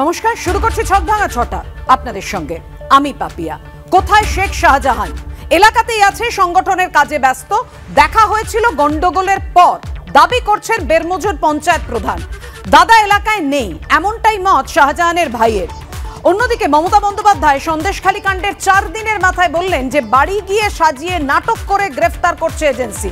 নমস্কার শুরু করছি ভাঙা ছটা আপনাদের সঙ্গে আমি পাপিয়া কোথায় শেখ শাহজাহান এলাকাতেই আছে সংগঠনের কাজে ব্যস্ত দেখা হয়েছিল গন্ডগোলের পর দাবি করছেন বেরমজুর পঞ্চায়েত প্রধান দাদা এলাকায় নেই এমনটাই মত শাহজাহানের ভাইয়ের অন্যদিকে মমতা বন্দ্যোপাধ্যায় সন্দেশখালী কাণ্ডের চার দিনের মাথায় বললেন যে বাড়ি গিয়ে সাজিয়ে নাটক করে গ্রেফতার করছে এজেন্সি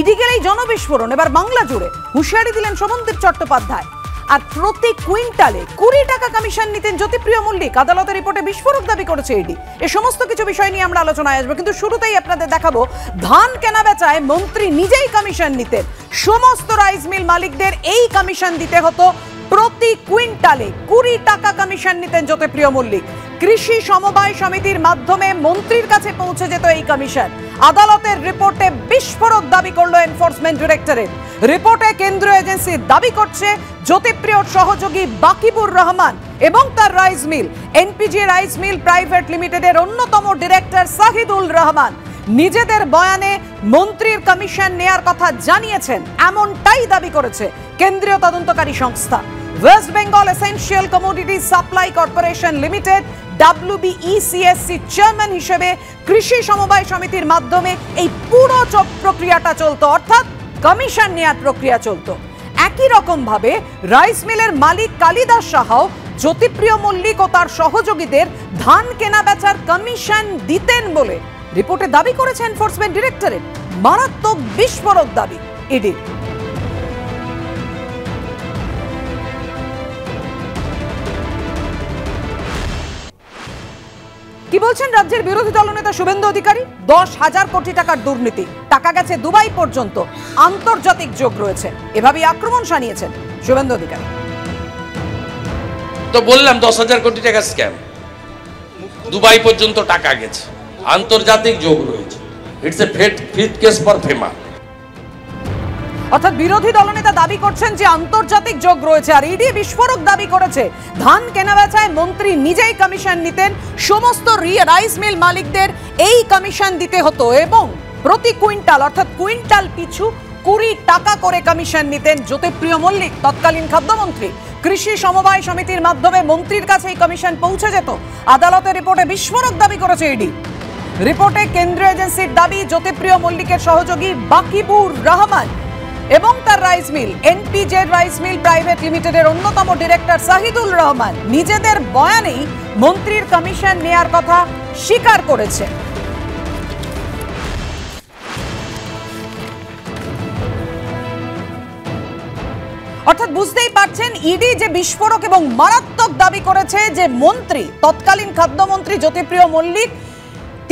ইডি গেলেই জনবিস্ফোরণ এবার বাংলা জুড়ে হুঁশিয়ারি দিলেন সমন্দীপ চট্টোপাধ্যায় আর প্রতি কুইন্টালে কুড়ি টাকা কমিশন নিতেন জ্যোতিপ্রিয় মল্লিক আদালতের রিপোর্টে বিস্ফোরক দাবি করেছে ইডি এ সমস্ত কিছু বিষয় নিয়ে আমরা আলোচনায় আসবো কিন্তু শুরুতেই আপনাদের দেখাবো ধান কেনা বেচায় মন্ত্রী নিজেই কমিশন নিতেন সমস্ত রাইস মিল মালিকদের এই কমিশন দিতে হতো প্রতি কুইন্টালে কুড়ি টাকা কমিশন নিতেন জ্যোতিপ্রিয় মল্লিক কৃষি সমবায় সমিতির মাধ্যমে মন্ত্রীর কাছে পৌঁছে যেত এই কমিশন আদালতের রিপোর্টে বিস্ফোরক দাবি করলো এনফোর্সমেন্ট ডিরেক্টরেট রিপোর্টে কেন্দ্রীয় এজেন্সি দাবি করছে জ্যোতিপ্রিয় সহযোগী বাকিবুর রহমান এবং তার rice mill NPG rice mill private লিমিটেডের অন্যতম ডিরেক্টর সাহিদুল রহমান নিজেদের বয়ানে মন্ত্রীর কমিশন নেয়ার কথা জানিয়েছেন এমনটাই দাবি করেছে কেন্দ্রীয় তদন্তকারী সংস্থা West Bengal essential commodity supply corporation limited WBECSC chairman হিসেবে কৃষি সমবায় সমিতির মাধ্যমে এই পুরো প্রক্রিয়াটা চলতো অর্থাৎ কমিশন নেয়ার প্রক্রিয়া চলতো একই রকমভাবে রাইস মিলের মালিক কালিদাস সাহাও জ্যোতিপ্রিয় মল্লিক ও তার সহযোগীদের ধান কেনা বেচার কমিশন দিতেন বলে রিপোর্টে দাবি করেছে এনফোর্সমেন্ট ডিরেক্টরেট মারাত্মক বিস্ফোরক দাবি ইডির কি বলছেন রাজ্যের বিরোধী দলনেতা শুভেন্দু অধিকারী দশ হাজার কোটি টাকার দুর্নীতি টাকা গেছে দুবাই পর্যন্ত আন্তর্জাতিক যোগ রয়েছে এভাবেই আক্রমণ সানিয়েছেন শুভেন্দু অধিকারী তো বললাম দশ হাজার কোটি টাকা স্ক্যাম দুবাই পর্যন্ত টাকা গেছে আন্তর্জাতিক যোগ রয়েছে it's a fit fit case for FEMA অর্থাৎ বিরোধী দলনেতা দাবি করছেন যে আন্তর্জাতিক যোগ রয়েছে আর ইডি বিস্ফোরক দাবি করেছে ধান কেনাবেচায় মন্ত্রী নিজেই কমিশন নিতেন সমস্ত রাইস মিল মালিকদের এই কমিশন দিতে হতো এবং প্রতি কুইন্টাল অর্থাৎ কুইন্টাল পিছু কুড়ি টাকা করে কমিশন নিতেন জ্যোতিপ্রিয় মল্লিক তৎকালীন খাদ্যমন্ত্রী কৃষি সমবায় সমিতির মাধ্যমে মন্ত্রীর কাছে এই কমিশন পৌঁছে যেত আদালতের রিপোর্টে বিস্ফোরক দাবি করেছে ইডি রিপোর্টে কেন্দ্রীয় এজেন্সির দাবি জ্যোতিপ্রিয় মল্লিকের সহযোগী বাকিবুর রহমান এবং তার rice mill NPJ rice mill private লিমিটেডের অন্যতম ডিরেক্টর সাহিদুল রহমান নিজেদের বয়ানেই মন্ত্রীর কমিশন নেয়ার কথা স্বীকার করেছে অর্থাৎ বুঝতেই পারছেন ইডি e যে বিস্ফোরক এবং মারাত্মক দাবি করেছে যে মন্ত্রী তৎকালীন খাদ্যমন্ত্রী জ্যোতিপ্রিয় মল্লিক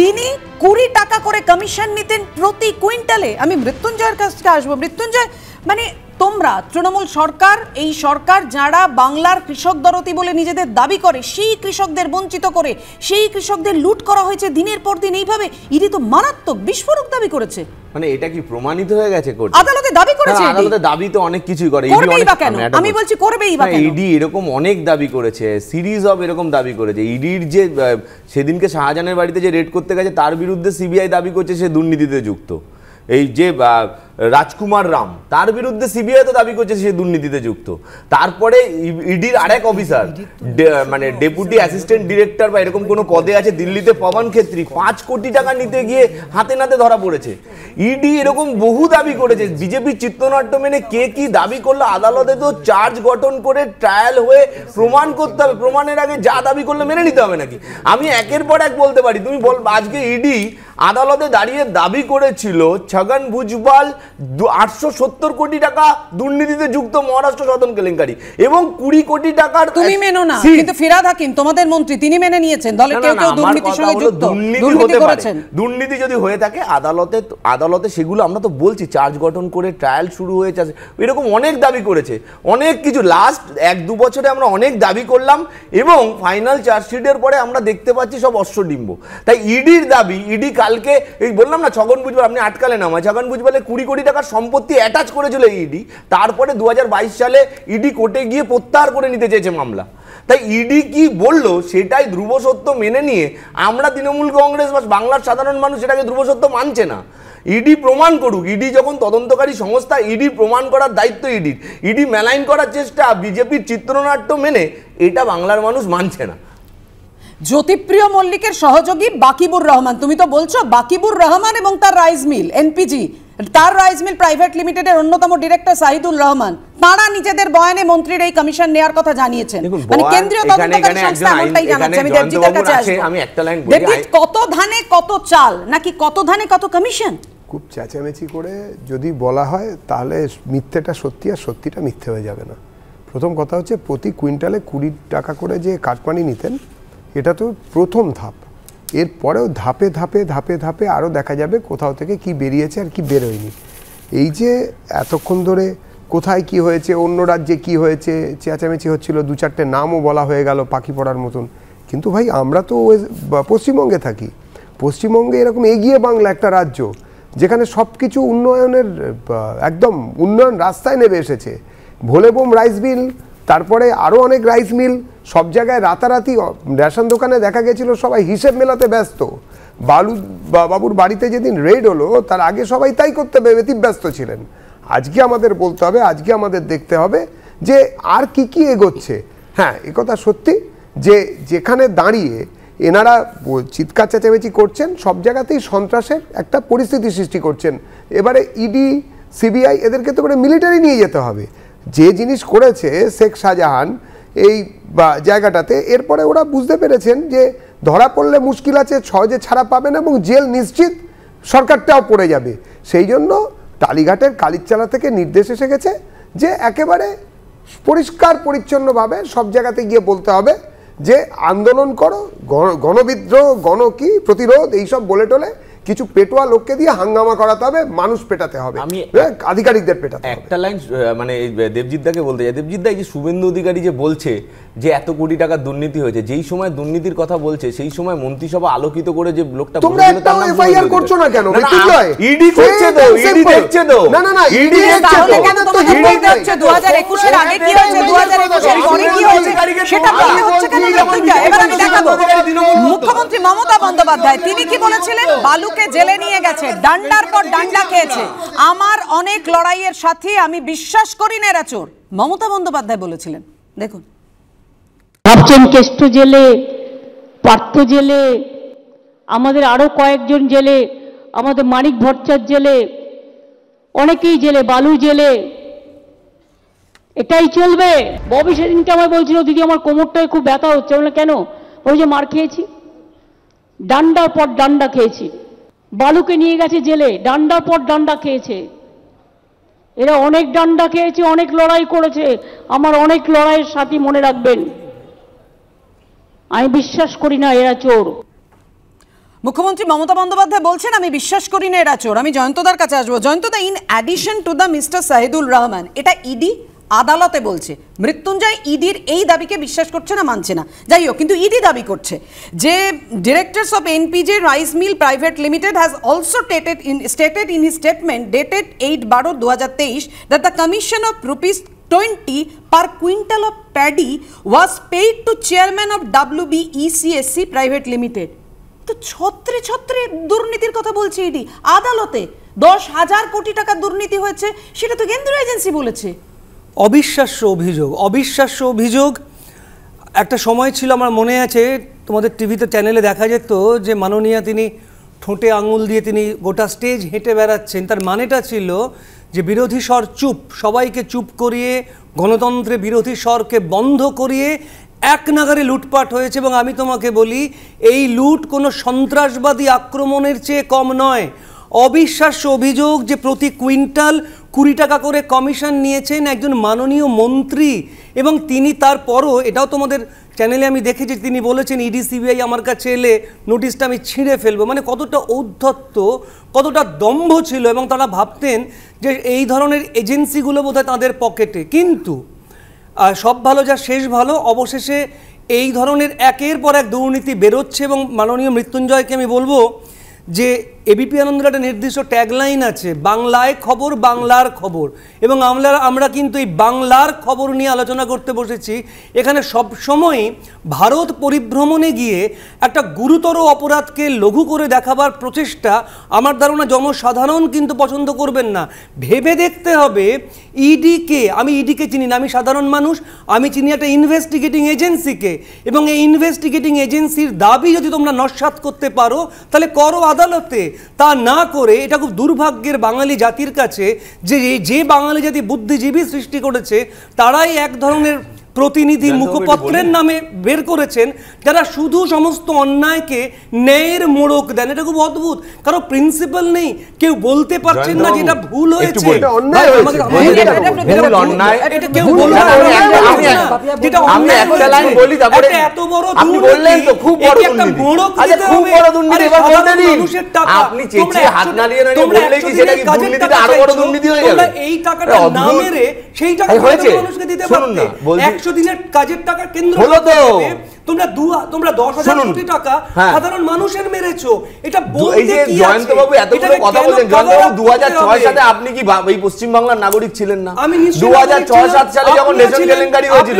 তিনি কুড়ি টাকা করে কমিশন নিতেন প্রতি কুইন্টালে আমি মৃত্যুঞ্জয়ের কাছ থেকে আসবো মৃত্যুঞ্জয় মানে তোমরা তৃণমূল সরকার এই সরকার যারা বাংলার কৃষক দরতি বলে নিজেদের দাবি করে সেই কৃষকদের বঞ্চিত করে সেই কৃষকদের লুট করা হয়েছে দিনের পর দিন এইভাবে ইডি তো মারাত্মক বিস্ফোরক দাবি করেছে মানে এটা কি প্রমাণিত হয়ে গেছে আদালতে দাবি করেছে আদালতে দাবি তো অনেক কিছুই করে করবেই বা আমি বলছি করবেই বা কেন ইডি এরকম অনেক দাবি করেছে সিরিজ অফ এরকম দাবি করেছে ইডির যে সেদিনকে শাহজাহানের বাড়িতে যে রেড করতে গেছে তার বিরুদ্ধে সিবিআই দাবি করছে সে দুর্নীতিতে যুক্ত এই যে রাজকুমার রাম তার বিরুদ্ধে সিবিআই তো দাবি করছে সে দুর্নীতিতে যুক্ত তারপরে ইডির আরেক অফিসার মানে ডেপুটি অ্যাসিস্ট্যান্ট ডিরেক্টর বা এরকম কোনো পদে আছে দিল্লিতে পবন ক্ষেত্রী পাঁচ কোটি টাকা নিতে গিয়ে হাতে নাতে ধরা পড়েছে ইডি এরকম বহু দাবি করেছে বিজেপির চিত্রনাট্য মেনে কে কি দাবি করলো আদালতে তো চার্জ গঠন করে ট্রায়াল হয়ে প্রমাণ করতে হবে প্রমাণের আগে যা দাবি করলে মেনে নিতে হবে নাকি আমি একের পর এক বলতে পারি তুমি বল আজকে ইডি আদালতে দাঁড়িয়ে দাবি করেছিল ছগন ভুজবাল আটশো কোটি টাকা দুর্নীতিতে যুক্ত মহারাষ্ট্র সদন কেলেঙ্কারি এবং কুড়ি কোটি টাকার তুমি মেনো না কিন্তু ফিরাদ হাকিম তোমাদের মন্ত্রী তিনি মেনে নিয়েছেন দলের কেউ কেউ দুর্নীতির সঙ্গে যুক্ত দুর্নীতি যদি হয়ে থাকে আদালতে আদালতে সেগুলো আমরা তো বলছি চার্জ গঠন করে ট্রায়াল শুরু হয়েছে এরকম অনেক দাবি করেছে অনেক কিছু লাস্ট এক দু বছরে আমরা অনেক দাবি করলাম এবং ফাইনাল চার্জশিটের পরে আমরা দেখতে পাচ্ছি সব অশ্বডিম্ব তাই ইডির e দাবি ইডি e কালকে এই বললাম না ছগন বুঝবার আপনি আটকালে নামায় ছগন বুঝবালে কুড়ি কোটি কোটি টাকার সম্পত্তি অ্যাটাচ করেছিল ইডি e তারপরে দু সালে ইডি e কোর্টে গিয়ে প্রত্যাহার করে নিতে চেয়েছে মামলা তাই ইডি e কি বলল সেটাই ধ্রুব সত্য মেনে নিয়ে আমরা তৃণমূল কংগ্রেস বা বাংলার সাধারণ মানুষ সেটাকে ধ্রুব সত্য মানছে না ইডি প্রমাণ করুক ইডি যখন তদন্তকারী সংস্থা ইডি প্রমাণ করার দায়িত্ব ইডির ইডি মেলাইন করার চেষ্টা বিজেপির চিত্রনাট্য মেনে এটা বাংলার মানুষ মানছে না জ্যোতিপ্রিয় মল্লিকের সহযোগী বাকিবুর রহমান তুমি তো বলছো বাকিবুর রহমান এবং তার রাইস মিল এনপিজি তার রাইস মিল প্রাইভেট লিমিটেডের অন্যতম ডিরেক্টর সাহিদুল রহমান তারা নিজেদের বয়ানে মন্ত্রীর এই কমিশন নেওয়ার কথা জানিয়েছেন মানে কেন্দ্রীয় তদন্তকারী সংস্থা এমনটাই জানাচ্ছে আমি দেবজিতের কাছে আসবো দেবজিৎ কত ধানে কত চাল নাকি কত ধানে কত কমিশন খুব চেঁচামেচি করে যদি বলা হয় তাহলে মিথ্যেটা সত্যি আর সত্যিটা মিথ্যে হয়ে যাবে না প্রথম কথা হচ্ছে প্রতি কুইন্টালে কুড়ি টাকা করে যে কাটপানি নিতেন এটা তো প্রথম ধাপ এরপরেও ধাপে ধাপে ধাপে ধাপে আরও দেখা যাবে কোথাও থেকে কি বেরিয়েছে আর কি বেরোয়নি এই যে এতক্ষণ ধরে কোথায় কি হয়েছে অন্য রাজ্যে কি হয়েছে চেঁচামেচি হচ্ছিল দু চারটে নামও বলা হয়ে গেল পাখি পড়ার মতন কিন্তু ভাই আমরা তো পশ্চিমবঙ্গে থাকি পশ্চিমবঙ্গে এরকম এগিয়ে বাংলা একটা রাজ্য যেখানে সব কিছু উন্নয়নের একদম উন্নয়ন রাস্তায় নেমে এসেছে ভোলেবোম রাইস বিল তারপরে আরও অনেক রাইস মিল সব জায়গায় রাতারাতি রেশন দোকানে দেখা গেছিল সবাই হিসেব মেলাতে ব্যস্ত বালু বাবুর বাড়িতে যেদিন রেড হলো তার আগে সবাই তাই করতে ব্যস্ত ছিলেন আজকে আমাদের বলতে হবে আজকে আমাদের দেখতে হবে যে আর কি কি এগোচ্ছে হ্যাঁ একথা সত্যি যে যেখানে দাঁড়িয়ে এনারা চিৎকার চেঁচামেচি করছেন সব জায়গাতেই সন্ত্রাসের একটা পরিস্থিতি সৃষ্টি করছেন এবারে ইডি e সিবিআই এদেরকে তো করে মিলিটারি নিয়ে যেতে হবে যে জিনিস করেছে শেখ শাহজাহান এই জায়গাটাতে এরপরে ওরা বুঝতে পেরেছেন যে ধরা পড়লে মুশকিল আছে যে ছাড়া পাবেন এবং জেল নিশ্চিত সরকারটাও পড়ে যাবে সেই জন্য টালিঘাটের কালিরচালা থেকে নির্দেশ এসে গেছে যে একেবারে পরিষ্কার পরিচ্ছন্নভাবে সব জায়গাতে গিয়ে বলতে হবে যে আন্দোলন করো গণবিদ্রোহ গণ কি প্রতিরোধ এইসব বলে টোলে কিছু পেটোয়া লোককে দিয়ে হাঙ্গামা করাতে হবে মানুষ পেটাতে হবে আমি আধিকারিকদের পেটাতে একটা লাইন মানে দেবজিৎ দাকে বলতে চাই দেবজিৎ দা এই যে শুভেন্দু অধিকারী যে বলছে যে এত কোটি টাকা দুর্নীতি হয়েছে যেই সময় দুর্নীতির কথা বলছে সেই সময় মন্ত্রিসভা আলোকিত করে যে লোকটা তোমরা একটা এফআইআর করছো না কেন ইডি করছে তো ইডি করছে তো না না না ইডি করছে দেখছে কেন তো বলতে হচ্ছে 2021 এর আগে কি হয়েছে 2021 এর পরে কি হয়েছে সেটা বলতে হচ্ছে কেন এবার আমি দেখাবো মুখ্যমন্ত্রী মমতা বন্দ্যোপাধ্যায় তিনি কি বলেছিলেন বালু আমাকে জেলে নিয়ে গেছে ডান্ডার পর ডান্ডা খেয়েছে আমার অনেক লড়াইয়ের সাথে আমি বিশ্বাস করি না এরা চোর মমতা বন্দ্যোপাধ্যায় বলেছিলেন দেখুন ভাবছেন কেষ্ট জেলে পার্থ জেলে আমাদের আরও কয়েকজন জেলে আমাদের মানিক ভট্টার জেলে অনেকেই জেলে বালু জেলে এটাই চলবে ববি সেদিনকে আমায় বলছিল দিদি আমার কোমরটায় খুব ব্যথা হচ্ছে আমরা কেন ওই যে মার খেয়েছি ডান্ডার পর ডান্ডা খেয়েছি বালুকে নিয়ে গেছে জেলে ডান্ডার পর ডান্ডা খেয়েছে এরা অনেক ডান্ডা খেয়েছে অনেক লড়াই করেছে আমার অনেক লড়াইয়ের সাথী মনে রাখবেন আমি বিশ্বাস করি না এরা চোর মুখ্যমন্ত্রী মমতা বন্দ্যোপাধ্যায় বলছেন আমি বিশ্বাস করি না এরা চোর আমি জয়ন্তদার কাছে আসবো জয়ন্তদা in addition to the mister Sahidul Rahman এটা ইডি আদালতে বলছে মৃত্যুঞ্জয় ইডির এই দাবিকে বিশ্বাস করছে না মানছে না যাই হোক কিন্তু ইডি দাবি করছে যে directors of NPJ rice mill private limited has also stated in stated in his statement dated eight বারো দু হাজার তেইশ that the commission of rupees twenty per quintal of paddy was paid to chairman of of BECSC private limited তো ছত্রে ছত্রে দুর্নীতির কথা বলছে ED আদালতে দশ হাজার কোটি টাকা দুর্নীতি হয়েছে সেটা তো কেন্দ্রীয় এজেন্সি বলেছে অবিশ্বাস্য অভিযোগ অবিশ্বাস্য অভিযোগ একটা সময় ছিল আমার মনে আছে তোমাদের টিভিতে চ্যানেলে দেখা যেত যে মাননীয়া তিনি ঠোঁটে আঙুল দিয়ে তিনি গোটা স্টেজ হেঁটে বেড়াচ্ছেন তার মানেটা ছিল যে বিরোধী স্বর চুপ সবাইকে চুপ করিয়ে গণতন্ত্রে বিরোধী স্বরকে বন্ধ করিয়ে এক নাগারে লুটপাট হয়েছে এবং আমি তোমাকে বলি এই লুট কোনো সন্ত্রাসবাদী আক্রমণের চেয়ে কম নয় অবিশ্বাস্য অভিযোগ যে প্রতি কুইন্টাল কুড়ি টাকা করে কমিশন নিয়েছেন একজন মাননীয় মন্ত্রী এবং তিনি তারপরও এটাও তোমাদের চ্যানেলে আমি দেখেছি তিনি বলেছেন ইডি সিবিআই আমার কাছে এলে নোটিশটা আমি ছিঁড়ে ফেলবো মানে কতটা ঔদ্ধত্য কতটা দম্ভ ছিল এবং তারা ভাবতেন যে এই ধরনের এজেন্সিগুলো বোধহয় তাদের পকেটে কিন্তু সব ভালো যা শেষ ভালো অবশেষে এই ধরনের একের পর এক দুর্নীতি বেরোচ্ছে এবং মাননীয় মৃত্যুঞ্জয়কে আমি বলবো যে এবিপি আনন্দের একটা নির্দিষ্ট ট্যাগলাইন আছে বাংলায় খবর বাংলার খবর এবং আমরা আমরা কিন্তু এই বাংলার খবর নিয়ে আলোচনা করতে বসেছি এখানে সবসময় ভারত পরিভ্রমণে গিয়ে একটা গুরুতর অপরাধকে লঘু করে দেখাবার প্রচেষ্টা আমার ধারণা জনসাধারণ কিন্তু পছন্দ করবেন না ভেবে দেখতে হবে ইডিকে e আমি ইডিকে e চিনি না আমি সাধারণ মানুষ আমি চিনি একটা ইনভেস্টিগেটিং এজেন্সিকে এবং এই ইনভেস্টিগেটিং এজেন্সির দাবি যদি তোমরা নস্বাত করতে পারো তাহলে করো আদালতে তা না করে এটা খুব দুর্ভাগ্যের বাঙালি জাতির কাছে যে যে বাঙালি জাতি বুদ্ধিজীবী সৃষ্টি করেছে তারাই এক ধরনের প্রতিনিধি মুখপত্রের নামে বের করেছেন যারা শুধু সমস্ত অন্যায়কে ন্যায়ের মোড়ক দেন এটা খুব অদ্ভুত কারো প্রিন্সিপাল নেই কেউ বলতে পারছেন না যেটা ভুল হয়েছে এই একশো দিনের কাজের টাকা কেন্দ্র হলো তো তোমরা দু তোমরা দশ হাজার কোটি টাকা হ্যাঁ। সাধারণ মানুষের মেরেছো এটা বলতে কি জয়ন্ত বাবু কথা বলেন জয়ন্ত বাবু দু হাজার ছয় আপনি কি এই পশ্চিম বাংলার নাগরিক ছিলেন না আমি দু হাজার ছয় সাত সালে যখন কেলেঙ্কারি হয়েছিল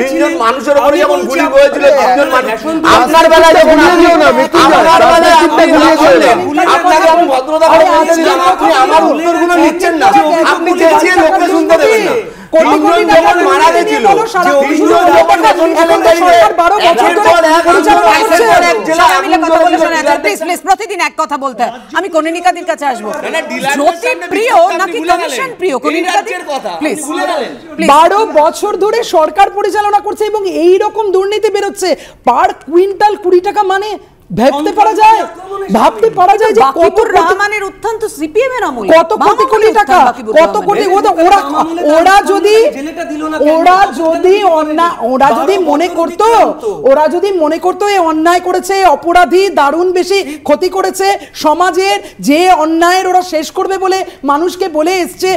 তিনজন মানুষের উপরে যখন গুলি হয়েছিল তিনজন মানুষ আপনার বেলায় যখন আপনার বেলায় আপনি আপনাকে আমি ভদ্রতা করে আপনি আমার উত্তরগুলো নিচ্ছেন না আপনি চেয়েছিলেন লোককে শুনতে দেবেন না বছর ধরে হ্যাঁ। আমি কনিনিকাদের কাছে আসবো জ্যোতি প্রিয় নাকি কমিশন প্রিয় বছর ধরে সরকার পরিচালনা করছে এবং এই রকম দুর্নীতি বেরোচ্ছে পার কুইন্টাল কুড়ি টাকা মানে ভাবতে পারা যায় ভাবতে পারা যায় যে কত কত কোটি কোটি টাকা কত কোটি ওরা ওরা যদি ওরা যদি অন্যায় ওরা যদি মনে করত ওরা যদি মনে করত এই অন্যায় করেছে অপরাধী দারুণ বেশি ক্ষতি করেছে সমাজের যে অন্যায়ের ওরা শেষ করবে বলে মানুষকে বলে এসছে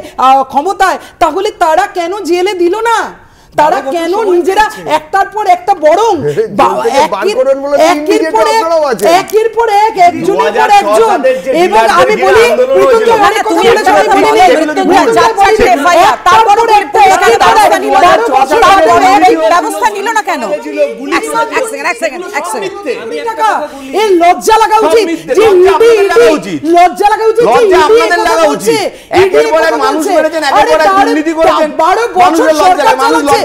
ক্ষমতায় তাহলে তারা কেন জেলে দিল না তারা কেন নিজেরা একটার পর একটা বরং একের পর এক একের পর এক একজনের পর একজন এবং আমি বলি লজ্জা লাগা উচিত লজ্জা লাগা উচিত লাগা উচিত মানুষ করেছেন বছর সরকার চালাচ্ছে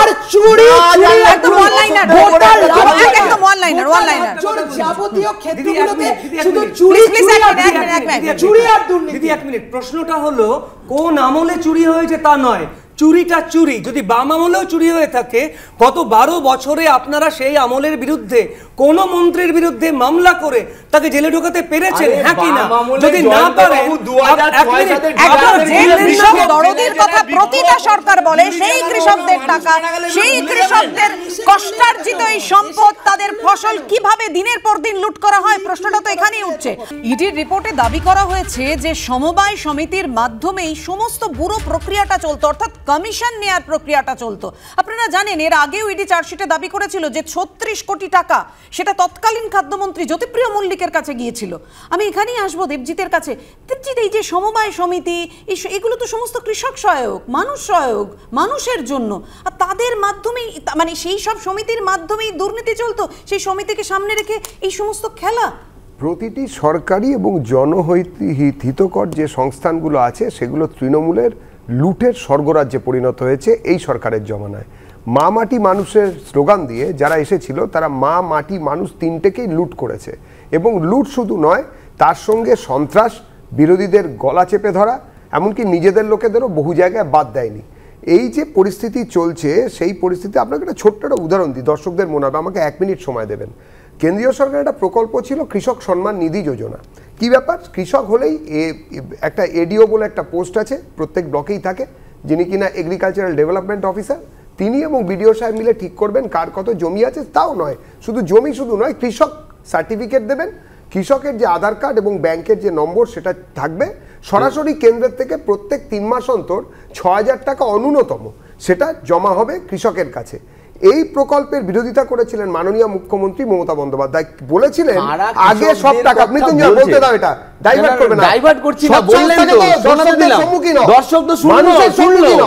আর চুরি চুরি একদম অনলাইনার ভোটার একদম অনলাইনার অনলাইনার যাবতীয় ক্ষেত্রগুলোতে শুধু চুরি চুরি আর দুর্নীতি দিদি এক মিনিট প্রশ্নটা হলো কোন আমলে চুরি হয়েছে তা নয় চুরিটা চুরি যদি বাম আমলেও চুরি হয়ে থাকে গত বারো বছরে আপনারা সেই আমলের বিরুদ্ধে কোন মন্ত্রীর বিরুদ্ধে মামলা করে তাকে জেলে ঢোকাতে পেরেছেন হ্যাঁ কি না যদি না প্রতিটা সরকার বলে সেই কৃষকদের টাকা সেই কৃষকদের কষ্টার্জিত এই সম্পদ তাদের ফসল কিভাবে দিনের পর দিন লুট করা হয় প্রশ্নটা তো এখানেই উঠছে ইডির রিপোর্টে দাবি করা হয়েছে যে সমবায় সমিতির মাধ্যমেই সমস্ত বুড়ো প্রক্রিয়াটা চলতো অর্থাৎ কমিশন নেয়ার প্রক্রিয়াটা চলতো আপনারা জানেন এর আগেও ইডি চার্জশিটে দাবি করেছিল যে ছত্রিশ কোটি টাকা সেটা তৎকালীন খাদ্যমন্ত্রী জ্যোতিপ্রিয় মল্লিকের কাছে গিয়েছিল আমি এখানেই আসবো দেবজিতের কাছে দেবজিৎ এই যে সমবায় সমিতি এগুলো তো সমস্ত কৃষক সহায়ক মানুষ সহায়ক মানুষের জন্য আর তাদের মাধ্যমেই মানে সেই সব সমিতির মাধ্যমেই দুর্নীতি চলতো সেই সমিতিকে সামনে রেখে এই সমস্ত খেলা প্রতিটি সরকারি এবং জনহিতকর যে সংস্থানগুলো আছে সেগুলো তৃণমূলের লুটের স্বর্গরাজ্যে পরিণত হয়েছে এই সরকারের জমানায় মা মাটি মানুষের স্লোগান দিয়ে যারা এসেছিল তারা মা মাটি মানুষ তিনটেকেই লুট করেছে এবং লুট শুধু নয় তার সঙ্গে সন্ত্রাস বিরোধীদের গলা চেপে ধরা এমনকি নিজেদের লোকেদেরও বহু জায়গায় বাদ দেয়নি এই যে পরিস্থিতি চলছে সেই পরিস্থিতি আপনাকে একটা ছোট্ট একটা উদাহরণ দিই দর্শকদের মনে হবে আমাকে এক মিনিট সময় দেবেন কেন্দ্রীয় সরকার একটা প্রকল্প ছিল কৃষক সম্মান নিধি যোজনা কি ব্যাপার কৃষক হলেই এ একটা এডিও বলে একটা পোস্ট আছে প্রত্যেক ব্লকেই থাকে যিনি কিনা এগ্রিকালচারাল ডেভেলপমেন্ট অফিসার তিনি এবং বিডিও সাহেব মিলে ঠিক করবেন কার কত জমি আছে তাও নয় শুধু জমি শুধু নয় কৃষক সার্টিফিকেট দেবেন কৃষকের যে আধার কার্ড এবং ব্যাংকের যে নম্বর সেটা থাকবে সরাসরি কেন্দ্রের থেকে প্রত্যেক তিন মাস অন্তর ছ হাজার টাকা অনুন্যতম সেটা জমা হবে কৃষকের কাছে এই প্রকল্পের বিরোধিতা করেছিলেন মাননীয় মুখ্যমন্ত্রী মমতা বন্দ্যোপাধ্যায় বলেছিলেন আগে সব টাকা মৃত্যুঞ্জয় বলতে দাও এটা ডাইভার্ট করবে না ডাইভার্ট করছি না বললেন তো সম্মুখীন দর্শক তো শুনলো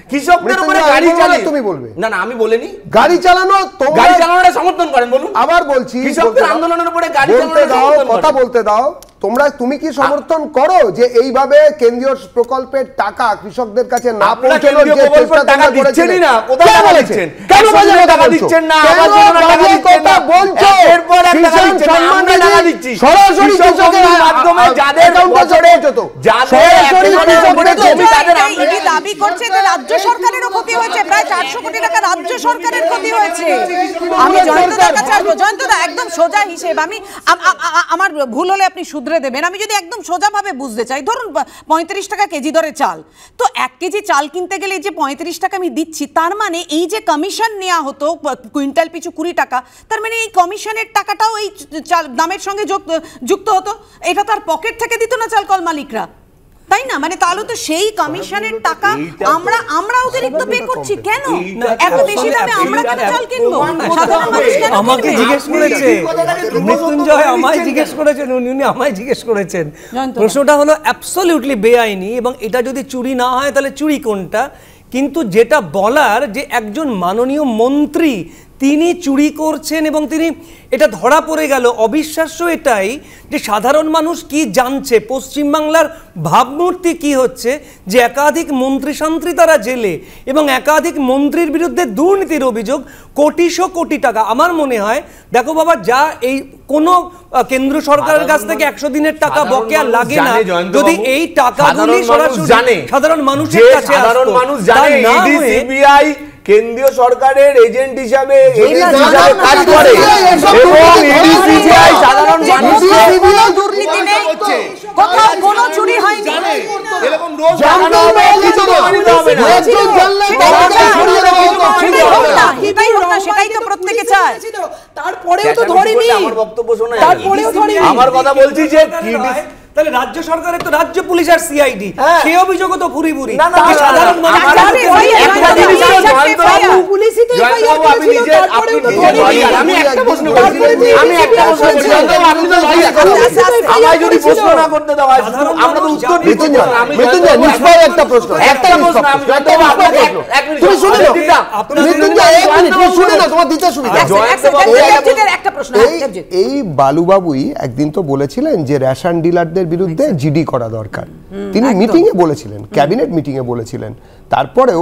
কৃষকদের মানে উপরে গাড়ি চালিয়ে তুমি বলবে না না আমি বলিনি গাড়ি চালানো গাড়ি চালানোটা সমর্থন করেন বলুন আবার বলছি কৃষকদের আন্দোলনের উপরে গাড়ি চালানো কথা বলতে দাও তোমরা তুমি কি সমর্থন করো যে এইভাবে কেন্দ্রীয় প্রকল্পের টাকা কৃষকদের কাছে না রাজ্য সরকারের ক্ষতি হয়েছে আমি জয়ন্তদা একদম সোজা আমি আমার ভুল হলে আপনি শুধু শুধরে দেবেন আমি যদি একদম সোজাভাবে বুঝতে চাই ধরুন পঁয়ত্রিশ টাকা কেজি দরে চাল তো এক কেজি চাল কিনতে গেলে যে পঁয়ত্রিশ টাকা আমি দিচ্ছি তার মানে এই যে কমিশন নেওয়া হতো কুইন্টাল পিছু কুড়ি টাকা তার মানে এই কমিশনের টাকাটাও এই চাল দামের সঙ্গে যুক্ত হতো এটা তার পকেট থেকে দিত না চাল কল মালিকরা তাই না মানে তাহলে তো সেই কমিশনের টাকা আমরা আমরা অতিরিক্ত পে করছি কেন এত বেশি দামে আমরা কেন চাল কিনবো আমাকে জিজ্ঞেস করেছে মৃত্যুঞ্জয় আমায় জিজ্ঞেস করেছেন উনি আমায় জিজ্ঞেস করেছেন প্রশ্নটা হলো অ্যাবসলিউটলি বেআইনি এবং এটা যদি চুরি না হয় তাহলে চুরি কোনটা কিন্তু যেটা বলার যে একজন মাননীয় মন্ত্রী তিনি চুরি করছেন এবং তিনি এটা ধরা পড়ে গেল অবিশ্বাস্য এটাই যে সাধারণ মানুষ কি জানছে পশ্চিমবাংলার ভাবমূর্তি কি হচ্ছে যে একাধিক মন্ত্রী সন্ত্রী তারা জেলে এবং একাধিক মন্ত্রীর বিরুদ্ধে দুর্নীতির অভিযোগ কোটিশো কোটি টাকা আমার মনে হয় দেখো বাবা যা এই কোন কেন্দ্র সরকারের কাছ থেকে একশো দিনের টাকা বকেয়া লাগে না যদি এই টাকাগুলি সরাসরি সাধারণ মানুষের কাছে সাধারণ মানুষ জানে সিবিআই কেন্দ্রীয় সরকারের এজেন্ট হিসাবে কাজ করে সেটাই তারপরেও তো ধরিনি ধরিনি আমার কথা বলছি যে তাহলে রাজ্য সরকারের তো রাজ্য পুলিশ আর সিআইডি অভিযোগও তো ভুরি ভুরি সাধারণ এই বালুবাবুই একদিন তো বলেছিলেন যে রেশন ডিলারদের এদের বিরুদ্ধে জিডি করা দরকার তিনি মিটিংয়ে বলেছিলেন ক্যাবিনেট মিটিংয়ে বলেছিলেন তারপরেও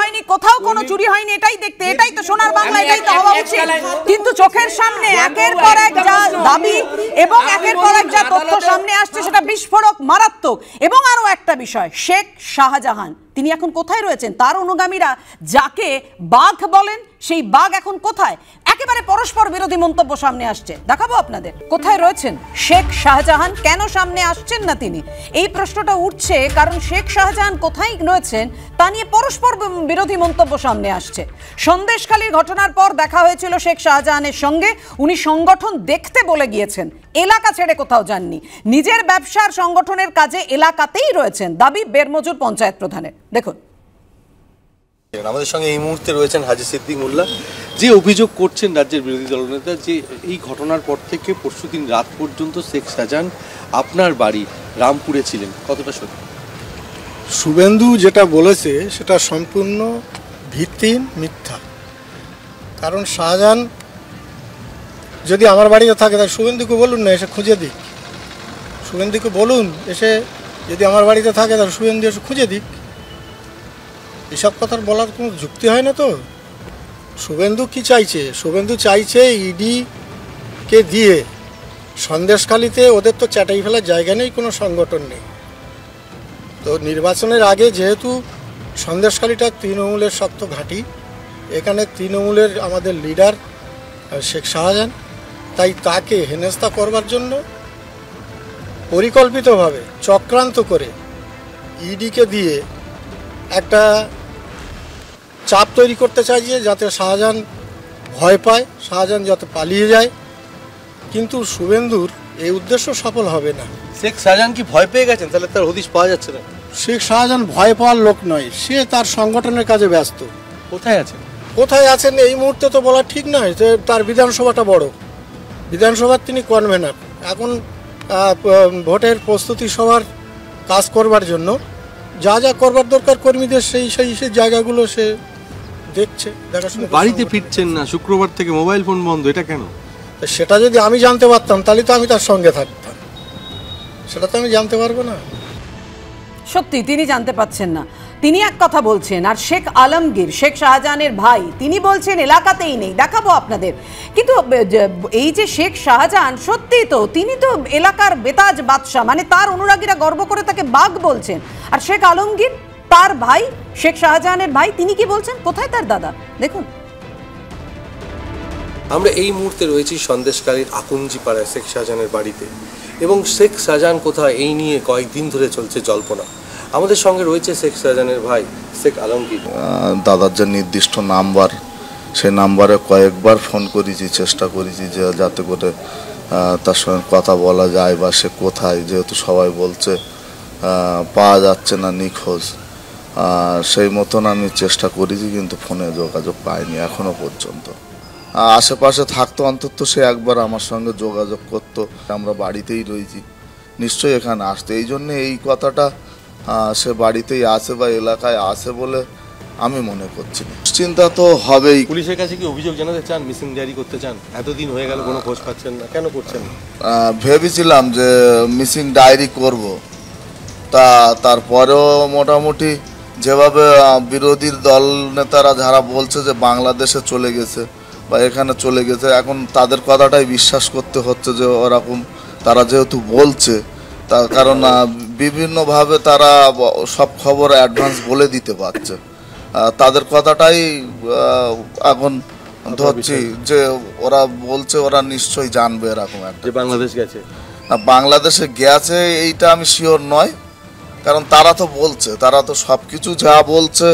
হয়নি কোথাও কোনো চুরি হয়নি এটাই দেখতে এটাই তো সোনার বাংলা এটাই তো হওয়া উচিত কিন্তু চোখের সামনে একের পর এক যা দাবি এবং একের পর এক যা তথ্য সামনে আসছে সেটা বিস্ফোরক মারাত্মক এবং আরো একটা বিষয় শেখ শাহজাহান তিনি এখন কোথায় রয়েছেন তার অনুগামীরা যাকে বাঘ বলেন সেই বাঘ এখন কোথায় একেবারে পরস্পর বিরোধী মন্তব্য সামনে আসছে দেখাবো আপনাদের কোথায় রয়েছেন শেখ শাহজাহান কেন সামনে আসছেন না তিনি এই প্রশ্নটা উঠছে কারণ শেখ শাহজাহান কোথায় রয়েছেন তা নিয়ে পরস্পর বিরোধী মন্তব্য সামনে আসছে সন্দেশখালীর ঘটনার পর দেখা হয়েছিল শেখ শাহজাহানের সঙ্গে উনি সংগঠন দেখতে বলে গিয়েছেন এলাকা ছেড়ে কোথাও যাননি নিজের ব্যবসার সংগঠনের কাজে এলাকাতেই রয়েছেন দাবি বেরমজুর পঞ্চায়েত প্রধানের দেখুন আমাদের সঙ্গে এই মুহূর্তে রয়েছেন হাজি সিদ্দিক মোল্লা যে অভিযোগ করছেন রাজ্যের বিরোধী দলনেতা যে এই ঘটনার পর থেকে পরশুদিন রাত পর্যন্ত শেখ সাজান আপনার বাড়ি রামপুরে ছিলেন কতটা সত্যি শুভেন্দু যেটা বলেছে সেটা সম্পূর্ণ ভিত্তিহীন মিথ্যা কারণ শাহজাহান যদি আমার বাড়িতে থাকে তাহলে শুভেন্দুকে বলুন না এসে খুঁজে দিক শুভেন্দুকে বলুন এসে যদি আমার বাড়িতে থাকে তাহলে শুভেন্দু এসে খুঁজে দিক এসব কথার বলার কোনো যুক্তি হয় না তো শুভেন্দু কি চাইছে শুভেন্দু চাইছে ইডিকে e দিয়ে সন্দেশখালীতে ওদের তো চাটাই ফেলার জায়গা নেই কোনো সংগঠন নেই তো নির্বাচনের আগে যেহেতু সন্দেশখালীটা তৃণমূলের শক্ত ঘাঁটি এখানে তৃণমূলের আমাদের লিডার শেখ শাহজাহান তাই তাকে হেনস্থা করবার জন্য পরিকল্পিতভাবে চক্রান্ত করে ইডিকে দিয়ে একটা চাপ তৈরি করতে চাইছে যাতে শাহজাহান ভয় পায় শাহজাহান যাতে পালিয়ে যায় কিন্তু শুভেন্দুর এই উদ্দেশ্য সফল হবে না শেখ শাহজাহান কি ভয় পেয়ে গেছেন তাহলে তার হদিশ পাওয়া যাচ্ছে না শেখ শাহজাহান ভয় পাওয়ার লোক নয় সে তার সংগঠনের কাজে ব্যস্ত কোথায় আছেন কোথায় আছেন এই মুহূর্তে তো বলা ঠিক নয় যে তার বিধানসভাটা বড় বিধানসভার তিনি কনভেনার এখন ভোটের প্রস্তুতি সভার কাজ করবার জন্য যা যা করবার দরকার কর্মীদের সেই সেই সেই জায়গাগুলো সে দেখছে দেখাশোনা বাড়িতে ফিরছেন না শুক্রবার থেকে মোবাইল ফোন বন্ধ এটা কেন সেটা যদি আমি জানতে পারতাম তাহলে তো আমি তার সঙ্গে থাকতাম সেটা তো আমি জানতে পারবো না সত্যি তিনি জানতে পাচ্ছেন না তিনি এক কথা বলছেন আর শেখ আলমগীর শেখ শাহজাহানের ভাই তিনি বলছেন এলাকাতেই নেই দেখাবো আপনাদের কিন্তু এই যে শেখ শাহজাহান সত্যি তো তিনি তো এলাকার বেতাজ বাদশাহ মানে তার অনুরাগীরা গর্ব করে তাকে বাঘ বলছেন আর শেখ আলমগীর তার ভাই শেখ শাহজাহানের ভাই তিনি কি বলছেন কোথায় তার দাদা দেখুন আমরা এই মুহূর্তে রয়েছি সন্দেশকারীর আকুঞ্জিপাড়ায় শেখ শাহজাহানের বাড়িতে এবং শেখ শাহজাহান কোথায় এই নিয়ে কয়েকদিন ধরে চলছে জল্পনা আমাদের সঙ্গে রয়েছে শেখ সাজানের ভাই শেখ আলমগীর দাদার যে নির্দিষ্ট নাম্বার সেই নাম্বারে কয়েকবার ফোন করেছি চেষ্টা করেছি যে যাতে করে তার সঙ্গে কথা বলা যায় বা সে কোথায় যেহেতু সবাই বলছে পাওয়া যাচ্ছে না নিখোঁজ সেই মতন আমি চেষ্টা করেছি কিন্তু ফোনে যোগাযোগ পাইনি এখনও পর্যন্ত আশেপাশে থাকতো অন্তত সে একবার আমার সঙ্গে যোগাযোগ করতো আমরা বাড়িতেই রয়েছি নিশ্চয়ই এখানে আসতো এই জন্যে এই কথাটা সে বাড়িতেই আসে বা এলাকায় আসে বলে আমি মনে করছি চিন্তা তো হবেই পুলিশের কাছে কি অভিযোগ জানাতে চান মিসিং ডায়েরি করতে চান এতদিন হয়ে গেল কোনো খোঁজ পাচ্ছেন না কেন করছেন ভেবেছিলাম যে মিসিং ডায়েরি করব তা তারপরেও মোটামুটি যেভাবে বিরোধীর দল নেতারা যারা বলছে যে বাংলাদেশে চলে গেছে বা এখানে চলে গেছে এখন তাদের কথাটাই বিশ্বাস করতে হচ্ছে যে ওরকম তারা যেহেতু বলছে তার কারণ বিভিন্নভাবে তারা সব খবর অ্যাডভান্স বলে দিতে পারছে তাদের কথাটাই এখন ধরছি যে ওরা বলছে ওরা নিশ্চয়ই জানবে এরকম একটা বাংলাদেশ গেছে না বাংলাদেশে গেছে এইটা আমি শিওর নয় কারণ তারা তো বলছে তারা তো সব কিছু যা বলছে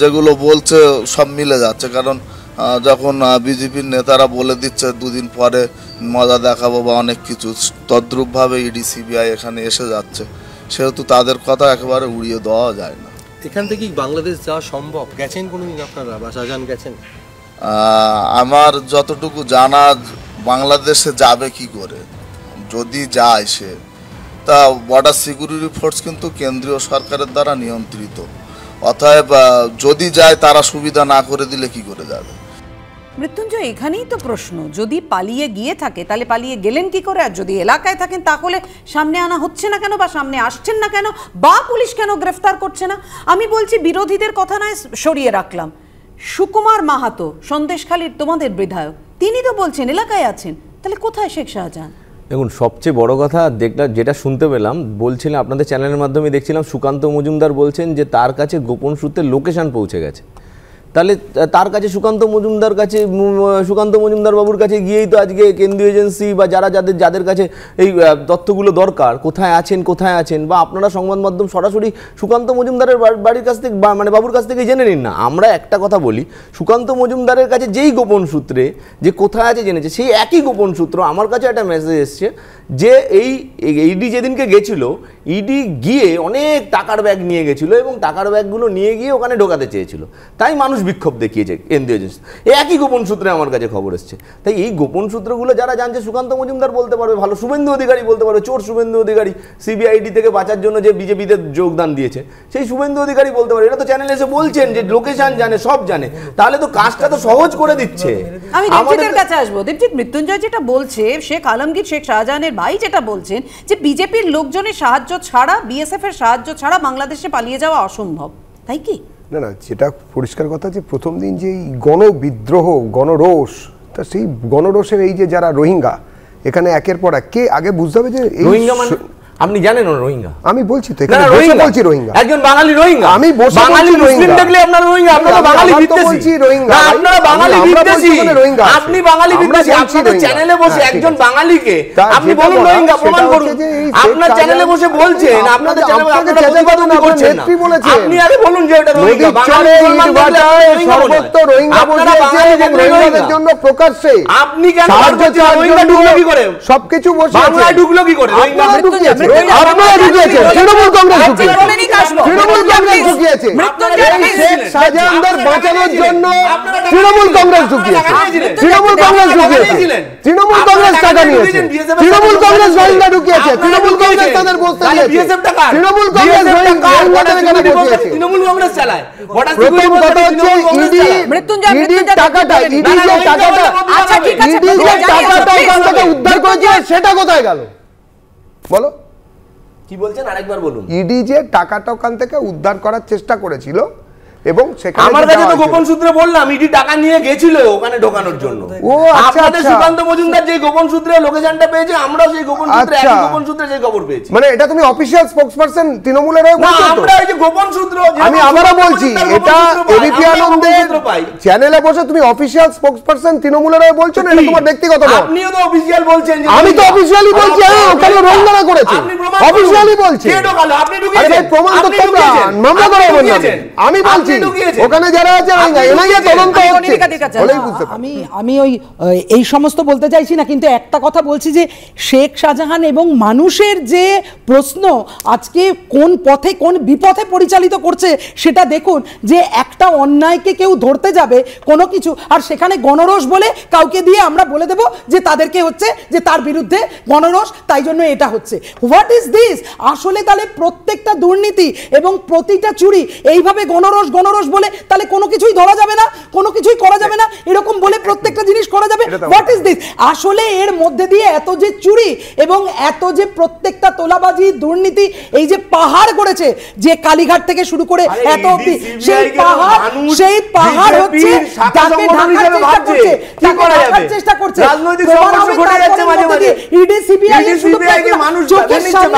যেগুলো বলছে সব মিলে যাচ্ছে কারণ যখন বিজেপির নেতারা বলে দিচ্ছে দুদিন পরে মজা দেখাবো বা অনেক কিছু তদ্রুপভাবে ইডি সিবিআই এখানে এসে যাচ্ছে সেহেতু তাদের কথা একেবারে উড়িয়ে দেওয়া যায় না এখান থেকে বাংলাদেশ যাওয়া সম্ভব গেছেন কোনোদিন আপনারা বা শাহজাহান গেছেন আমার যতটুকু জানা বাংলাদেশে যাবে কি করে যদি যায় সে তা বর্ডার সিকিউরিটি ফোর্স কিন্তু কেন্দ্রীয় সরকারের দ্বারা নিয়ন্ত্রিত অতএব যদি যায় তারা সুবিধা না করে দিলে কি করে যাবে মৃত্যুঞ্জয় এখানেই তো প্রশ্ন যদি পালিয়ে গিয়ে থাকে তাহলে পালিয়ে গেলেন কি করে আর যদি এলাকায় থাকেন তাহলে সামনে আনা হচ্ছে না কেন বা সামনে আসছেন না কেন বা পুলিশ কেন গ্রেফতার করছে না আমি বলছি বিরোধীদের কথা নয় সরিয়ে রাখলাম সুকুমার মাহাতো সন্দেশখালীর তোমাদের বিধায়ক তিনি তো বলছেন এলাকায় আছেন তাহলে কোথায় শেখ শাহজাহান দেখুন সবচেয়ে বড় কথা দেখলাম যেটা শুনতে পেলাম বলছিলাম আপনাদের চ্যানেলের মাধ্যমে দেখছিলাম সুকান্ত মজুমদার বলছেন যে তার কাছে গোপন সূত্রে লোকেশান পৌঁছে গেছে তাহলে তার কাছে সুকান্ত মজুমদার কাছে সুকান্ত মজুমদার বাবুর কাছে গিয়েই তো আজকে কেন্দ্রীয় এজেন্সি বা যারা যাদের যাদের কাছে এই তথ্যগুলো দরকার কোথায় আছেন কোথায় আছেন বা আপনারা সংবাদ মাধ্যম সরাসরি সুকান্ত মজুমদারের বাড়ির কাছ থেকে মানে বাবুর কাছ থেকে জেনে নিন না আমরা একটা কথা বলি সুকান্ত মজুমদারের কাছে যেই গোপন সূত্রে যে কোথায় আছে জেনেছে সেই একই গোপন সূত্র আমার কাছে একটা মেসেজ এসছে যে এই ইডি e যেদিনকে গেছিল ইডি e গিয়ে অনেক টাকার ব্যাগ নিয়ে গেছিলো এবং টাকার ব্যাগগুলো নিয়ে গিয়ে ওখানে ঢোকাতে চেয়েছিল তাই মানুষ বিক্ষোভ দেখিয়েছে কেন্দ্রীয় এজেন্সি একই গোপন সূত্রে আমার কাছে খবর এসছে তাই এই গোপন সূত্রগুলো যারা জানছে সুকান্ত মজুমদার বলতে পারবে ভালো শুভেন্দু অধিকারী বলতে পারবে চোর শুভেন্দু অধিকারী সিবিআইডি থেকে বাঁচার জন্য যে বিজেপিতে যোগদান দিয়েছে সেই শুভেন্দু অধিকারী বলতে পারবে এটা তো চ্যানেল এসে বলছেন যে লোকেশন জানে সব জানে তাহলে তো কাজটা তো সহজ করে দিচ্ছে আমি দীপজিতের কাছে আসবো দীপজিৎ মৃত্যুঞ্জয় যেটা বলছে শেখ আলমগীর শেখ শাহজাহানের ভাই যেটা বলছেন যে বিজেপির লোকজনের সাহায্য ছাড়া বিএসএফ এর সাহায্য ছাড়া বাংলাদেশে পালিয়ে যাওয়া অসম্ভব তাই কি না না যেটা পরিষ্কার কথা যে প্রথম দিন যে এই গণবিদ্রোহ গণরোষ তা সেই গণরোষের এই যে যারা রোহিঙ্গা এখানে একের পর এক কে আগে বুঝতে হবে যে রোহিঙ্গা মানে- আপনি জানেন রোহিঙ্গা আমি বলছি তো এখানে বসে বলছি রোহিঙ্গা একজন বাঙালি রোহিঙ্গা আমি বসে বাঙালি মুসলিম দেখলে আপনারা রোহিঙ্গা আপনি তো বাঙালি বিদেশি বলছি রোহিঙ্গা আপনারা বাঙালি বিদেশি রোহিঙ্গা আপনি বাঙালি বিদ্বেষী আপনাদের চ্যানেলে বসে হ্যাঁ, একজন বাঙালিকে আপনি বলুন রোহিঙ্গা প্রমাণ করুন আপনার চ্যানেলে বসে বলছেন আপনাদের চ্যানেলে আপনারা প্রতিবাদ উনি করছেন আপনি আরে বলুন যে এটা রোহিঙ্গা বাঙালি মুসলমান দেখলে সর্বত্র রোহিঙ্গা বলছে রোহিঙ্গাদের জন্য প্রকাশ্যে আপনি কেন রোহিঙ্গা ঢুকলো কি করে সবকিছু বসে বাংলায় ঢুকলো কি করে রোহিঙ্গা তৃণমূল কংগ্রেস টাকা নিয়েছে তৃণমূল কংগ্রেস ঢুকিয়েছে তৃণমূল কংগ্রেস তাদের বসতে তৃণমূল কংগ্রেস তৃণমূল কংগ্রেস চালায় মৃত্যুঞ্জয় টাকাটা যে টাকাটা টাকাটা উদ্ধার করেছে সেটা কোথায় গেল বলো কি বলছেন আরেকবার বলুন ইডি যে টাকা টকান থেকে উদ্ধার করার চেষ্টা করেছিল এবং সেখানে আমার কাছে তো গোপন সূত্রে বললাম ইডি টাকা নিয়ে গেছিল ওখানে ঢোকানোর জন্য ও আচ্ছা আপনাদের আচ্ছা। সুকান্ত মজুমদার যে গোপন সূত্রে লোকেশনটা পেয়েছে আমরা সেই গোপন সূত্রে একই আচ্ছা। গোপন সূত্রে যে খবর পেয়েছি মানে এটা তুমি অফিশিয়াল স্পোকসপারসন তৃণমূলের হয়ে বলছো তো আমরা এই যে গোপন সূত্র আমি আবারো বলছি এটা এবিপি আনন্দের চ্যানেলে বসে তুমি অফিশিয়াল স্পোকসপারসন তৃণমূলের হয়ে বলছো না এটা তোমার ব্যক্তিগত আপনিও তো অফিশিয়াল বলছেন আমি তো অফিশিয়ালি বলছি ওখানে রঙ্গনা করেছে আপনি বলছি আমি বলছি ওখানে যারা আছে আমি আমি ওই এই সমস্ত বলতে চাইছি না কিন্তু একটা কথা বলছি যে শেখ শাহজাহান এবং মানুষের যে প্রশ্ন আজকে কোন পথে কোন বিপথে পরিচালিত করছে সেটা দেখুন যে একটা অন্যায়কে কেউ ধরতে যাবে কোনো কিছু আর সেখানে গণরস বলে কাউকে দিয়ে আমরা বলে দেব যে তাদেরকে হচ্ছে যে তার বিরুদ্ধে গণরস তাই জন্য এটা হচ্ছে হোয়াট ইজ দিস আসলে তাহলে প্রত্যেকটা দুর্নীতি এবং প্রতিটা চুরি এইভাবে গণরস গণরস বলে তাহলে কোনো কিছুই ধরা যাবে না কোনো কিছুই করা যাবে না এরকম বলে প্রত্যেকটা জিনিস করা যাবে হোয়াট ইজ দিস আসলে এর মধ্যে দিয়ে এত যে চুরি এবং এত যে প্রত্যেকটা তোলাবাজি দুর্নীতি এই যে পাহাড় করেছে যে কালীঘাট থেকে শুরু করে এত অব্দি সেই পাহাড় সেই পাহাড় হচ্ছে তাকে ঢাকার চেষ্টা করছে কি করা যাবে চেষ্টা করছে রাজনৈতিক সংঘর্ষ ঘটে যাচ্ছে মাঝে মাঝে ইডি সিবিআই এর শুধু মানুষ চোখের সামনে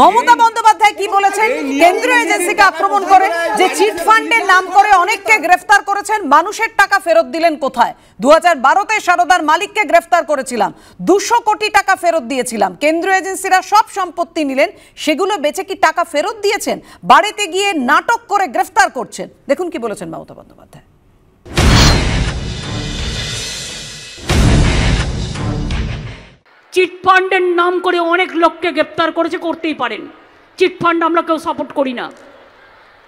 মমতা বন্দ্যোপাধ্যায় কি বলেছেন কেন্দ্রীয় এজেন্সিকে আক্রমণ করে যে চিট ফান্ডের নাম করে অনেককে গ্রেফতার করেছেন মানুষের টাকা ফেরত দিলেন কোথায় দু হাজার বারোতে সারদার মালিককে গ্রেফতার করেছিলাম দুশো কোটি টাকা ফেরত দিয়েছিলাম কেন্দ্রীয় এজেন্সিরা সব সম্পত্তি নিলেন সেগুলো বেচে কি টাকা ফেরত দিয়েছেন বাড়িতে গিয়ে নাটক করে গ্রেফতার করছেন দেখুন কি বলেছেন মমতা বন্দ্যোপাধ্যায় চিটফান্ডের নাম করে অনেক লোককে গ্রেপ্তার করেছে করতেই পারেন চিটফান্ড আমরা কেউ সাপোর্ট করি না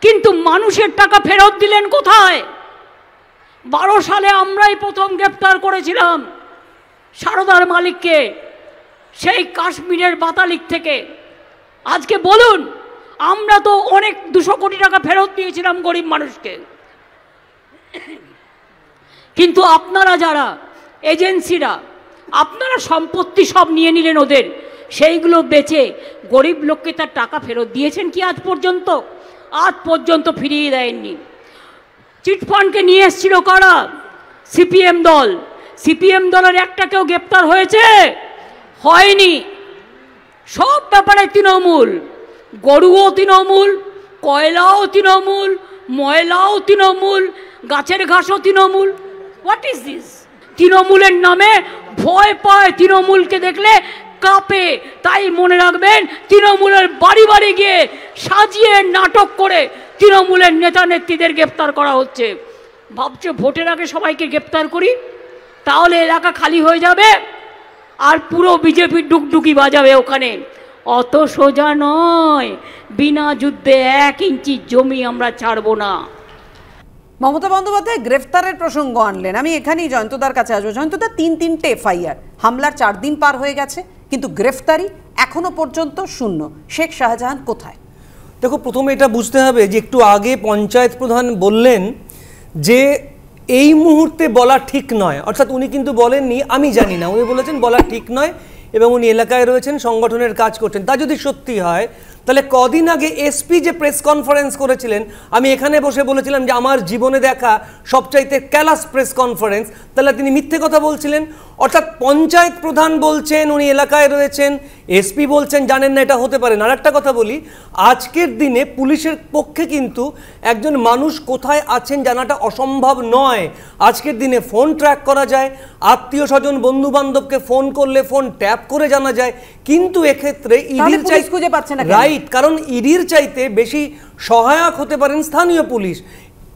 কিন্তু মানুষের টাকা ফেরত দিলেন কোথায় বারো সালে আমরাই প্রথম গ্রেপ্তার করেছিলাম সারদার মালিককে সেই কাশ্মীরের বাতালিক থেকে আজকে বলুন আমরা তো অনেক দুশো কোটি টাকা ফেরত দিয়েছিলাম গরিব মানুষকে কিন্তু আপনারা যারা এজেন্সিরা আপনারা সম্পত্তি সব নিয়ে নিলেন ওদের সেইগুলো বেচে গরিব লোককে তার টাকা ফেরত দিয়েছেন কি আজ পর্যন্ত আজ পর্যন্ত ফিরিয়ে দেয়নি চিটফান্ডকে নিয়ে এসেছিল কারা সিপিএম দল সিপিএম দলের একটা কেউ গ্রেপ্তার হয়েছে হয়নি সব ব্যাপারে তৃণমূল গরুও তৃণমূল কয়লাও তৃণমূল ময়লাও তৃণমূল গাছের ঘাসও তৃণমূল হোয়াট ইজ দিস তৃণমূলের নামে ভয় পায় তৃণমূলকে দেখলে কাঁপে তাই মনে রাখবেন তৃণমূলের বাড়ি বাড়ি গিয়ে সাজিয়ে নাটক করে তৃণমূলের নেতা নেত্রীদের গ্রেপ্তার করা হচ্ছে ভাবছে ভোটের আগে সবাইকে গ্রেপ্তার করি তাহলে এলাকা খালি হয়ে যাবে আর পুরো বিজেপি ডুকডুকি বাজাবে ওখানে অত সোজা নয় বিনা যুদ্ধে এক ইঞ্চি জমি আমরা ছাড়বো না মমতা বন্দ্যোপাধ্যায় গ্রেফতারের প্রসঙ্গ আনলেন আমি এখানেই জয়ন্তদার কাছে আসবো জয়ন্তদা তিন তিনটে এফআইআর হামলার চার দিন পার হয়ে গেছে কিন্তু গ্রেফতারি এখনো পর্যন্ত শূন্য শেখ শাহজাহান কোথায় দেখো প্রথমে এটা বুঝতে হবে যে একটু আগে পঞ্চায়েত প্রধান বললেন যে এই মুহূর্তে বলা ঠিক নয় অর্থাৎ উনি কিন্তু বলেননি আমি জানি না উনি বলেছেন বলা ঠিক নয় এবং উনি এলাকায় রয়েছেন সংগঠনের কাজ করছেন তা যদি সত্যি হয় তাহলে কদিন আগে এসপি যে প্রেস কনফারেন্স করেছিলেন আমি এখানে বসে বলেছিলাম যে আমার জীবনে দেখা সবচাইতে ক্যালাস প্রেস কনফারেন্স তাহলে তিনি মিথ্যে কথা বলছিলেন অর্থাৎ পঞ্চায়েত প্রধান বলছেন উনি এলাকায় রয়েছেন এসপি বলছেন জানেন না এটা হতে পারে আর একটা কথা বলি আজকের দিনে পুলিশের পক্ষে কিন্তু একজন মানুষ কোথায় আছেন জানাটা অসম্ভব নয় আজকের দিনে ফোন ট্র্যাক করা যায় আত্মীয় স্বজন বন্ধু বান্ধবকে ফোন করলে ফোন ট্যাপ করে জানা যায় কিন্তু এক্ষেত্রে ইডির চাই রাইট কারণ ইডির চাইতে বেশি সহায়ক হতে পারেন স্থানীয় পুলিশ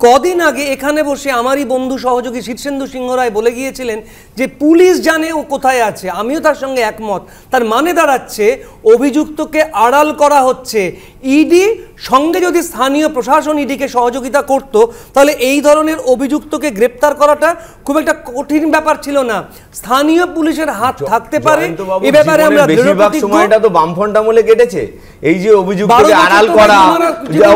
কদিন আগে এখানে বসে আমারই বন্ধু সহযোগী শীর্ষেন্দু সিংহ রায় বলে গিয়েছিলেন যে পুলিশ জানে ও কোথায় আছে আমিও তার সঙ্গে একমত তার মানে দাঁড়াচ্ছে অভিযুক্তকে আড়াল করা হচ্ছে ইডি সঙ্গে যদি স্থানীয় প্রশাসন ইডিকে সহযোগিতা করত তাহলে এই ধরনের অভিযুক্তকে গ্রেপ্তার করাটা খুব একটা কঠিন ব্যাপার ছিল না স্থানীয় পুলিশের হাত থাকতে পারে এ ব্যাপারে আমরা বেশিরভাগ সময়টা তো বামফন্ডা মূলে কেটেছে এই যে অভিযুক্তকে আড়াল করা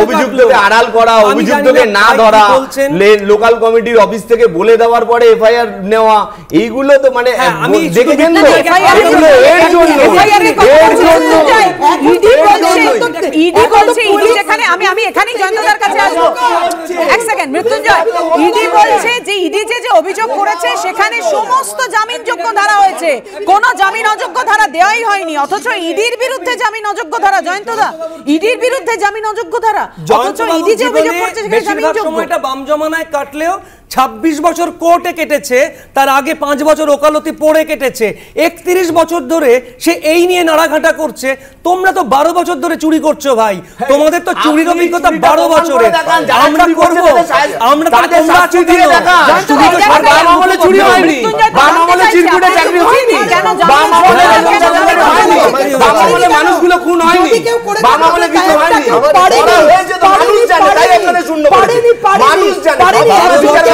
অভিযুক্তকে আড়াল করা অভিযুক্তকে না ধরা করা লোকাল কমিটির অফিস থেকে বলে দেওয়ার পরে এফআইআর নেওয়া এইগুলো তো মানে হ্যাঁ, দেখেছেন তো এর জন্য এর জন্য ইডি বলছে ইডি যেখানে আমি আমি এখানেই জয়ন্তদার কাছে আসবো এক সেকেন্ড মৃত্যুঞ্জয় ইডি বলছে যে ইডি যে অভিযোগ করেছে সেখানে সমস্ত জামিনযোগ্য ধারা হয়েছে কোনো জামিন অযোগ্য ধারা দেওয়াই হয়নি অথচ ইডির বিরুদ্ধে জামিন অযোগ্য ধারা জয়ন্তদা ইডির বিরুদ্ধে জামিন অযোগ্য ধারা অথচ ইডি যে অভিযোগ করছে সেখানে জামিনযোগ্য সময়টা বাম জমানায় কাটলেও ২৬ বছর কোর্টে কেটেছে তার আগে পাঁচ বছর ওকালতি পড়ে কেটেছে একত্রিশ বছর ধরে সে এই নিয়ে নাড়াঘাটা করছে তোমরা তো বারো বছর ধরে চুরি করছো ভাই হ্যাঁ, তোমাদের তো চুরির অভিজ্ঞতা বারো বছরে আমরা করবো আমরা চুরি মানুষ জানে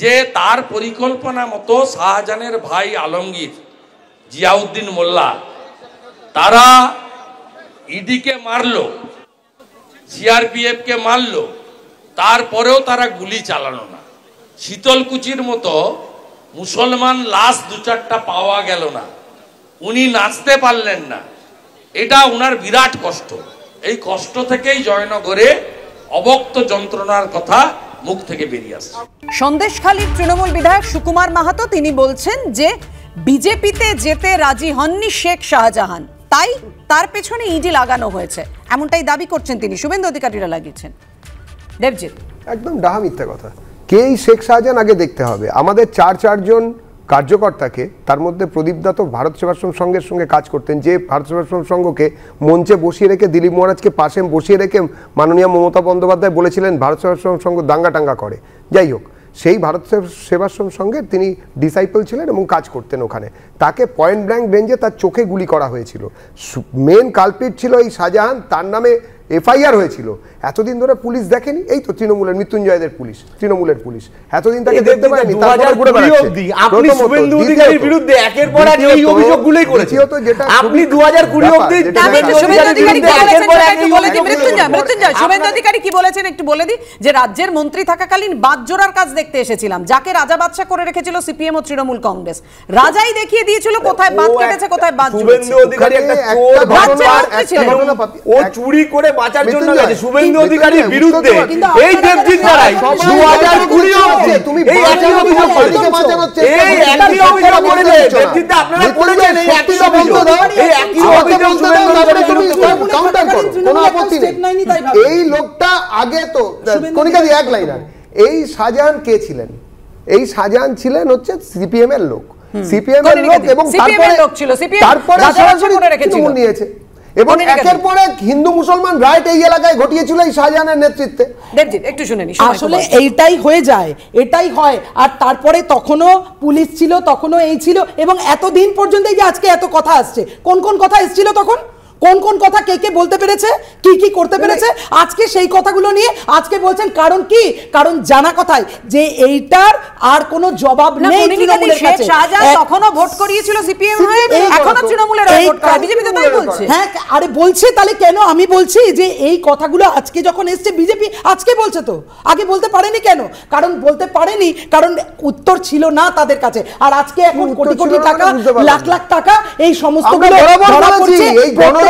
যে তার পরিকল্পনা মতো শাহজাহানের ভাই আলমগীর জিয়াউদ্দিন মোল্লা তারা ইডিকে মারল সিআরপিএফকে মারল তারপরেও তারা গুলি চালানো না শীতলকুচির মতো মুসলমান লাশ দু চারটা পাওয়া গেল না উনি নাচতে পারলেন না এটা ওনার বিরাট কষ্ট এই কষ্ট থেকেই জয়নগরে অবক্ত যন্ত্রণার কথা মুখ থেকে বেরিয়ে আসছে সন্দেশখালী তৃণমূল বিধায়ক সুকুমার মাহাতো তিনি বলছেন যে বিজেপিতে যেতে রাজি হননি শেখ শাহজাহান তাই তার পেছনে ইডি লাগানো হয়েছে এমনটাই দাবি করছেন তিনি শুভেন্দু অধিকারীরা লাগিয়েছেন দেবজিৎ একদম ডাহা মিথ্যা কথা কেই শেখ শাহজাহান আগে দেখতে হবে আমাদের চার চারজন কার্যকর্তাকে তার মধ্যে প্রদীপ দা তো ভারত সেবাশ্রম সংঘের সঙ্গে কাজ করতেন যে ভারত সেবাশ্রম সংঘকে মঞ্চে বসিয়ে রেখে দিলীপ মহারাজকে পাশে বসিয়ে রেখে মাননীয় মমতা বন্দ্যোপাধ্যায় বলেছিলেন ভারত সেবাশ্রম সংঘ দাঙ্গা টাঙ্গা করে যাই হোক সেই ভারত সেবাশ্রম সঙ্গে তিনি ডিসাইপল ছিলেন এবং কাজ করতেন ওখানে তাকে পয়েন্ট ব্ল্যাঙ্ক রেঞ্জে তার চোখে গুলি করা হয়েছিল মেন কালপিট ছিল এই শাহজাহান তার নামে এফআইআর হয়েছিল এতদিন ধরে পুলিশ দেখেনি এই তো তৃণমূলের মৃত্যুঞ্জয়দের পুলিশ তৃণমূলের পুলিশ এতদিন তাকে দেখতে পায়নি রাজ্যের মন্ত্রী থাকাকালীন বাদ জোড়ার কাজ দেখতে এসেছিলাম যাকে রাজা বাদশা করে রেখেছিল সিপিএম ও তৃণমূল কংগ্রেস রাজাই দেখিয়ে দিয়েছিল কোথায় বাদ কেটেছে কোথায় বাদ চুরি করে পাচার জন্য শুভেন্দু অধিকারীর বিরুদ্ধে এই দেবজিৎ দু হাজার কুড়ি অবধি তুমি এই একই অভিযোগ এই একই অভিযোগ করেছে দেবজিৎ আপনারা এই একই অভিযোগ এই একই অভিযোগ শুভেন্দু কাউন্টার করো কোনো আপত্তি নেই এই লোকটা আগে তো কণিকাদি এক লাইন আর এই সাজান কে ছিলেন এই সাজান ছিলেন হচ্ছে সিপিএম এর লোক সিপিএম এর লোক এবং তারপরে তারপরে সরাসরি নিয়েছে এবং একের পর এক হিন্দু মুসলমান রাইট এই এলাকায় ঘটিয়েছিল এই শাহজাহানের নেতৃত্বে একটু শুনে নি আসলে এইটাই হয়ে যায় এটাই হয় আর তারপরে তখনও পুলিশ ছিল তখনও এই ছিল এবং এতদিন পর্যন্ত এই যে আজকে এত কথা আসছে কোন কোন কথা এসেছিল তখন কোন কোন কথা কে কে বলতে পেরেছে কি কি করতে পেরেছে আজকে সেই কথাগুলো নিয়ে আজকে বলছেন কারণ কি কারণ জানা কথাই যে এইটার আর কোনো জবাব নেই তৃণমূলের কাছে তখনও ভোট করিয়েছিল সিপিএম এখনো তৃণমূলের বিজেপি তো তাই বলছে হ্যাঁ আরে বলছে তাহলে কেন আমি বলছি যে এই কথাগুলো আজকে যখন এসছে বিজেপি আজকে বলছে তো আগে বলতে পারেনি কেন কারণ বলতে পারেনি কারণ উত্তর ছিল না তাদের কাছে আর আজকে এখন কোটি কোটি মানে টাকা লাখ লাখ টাকা এই সমস্ত গুলো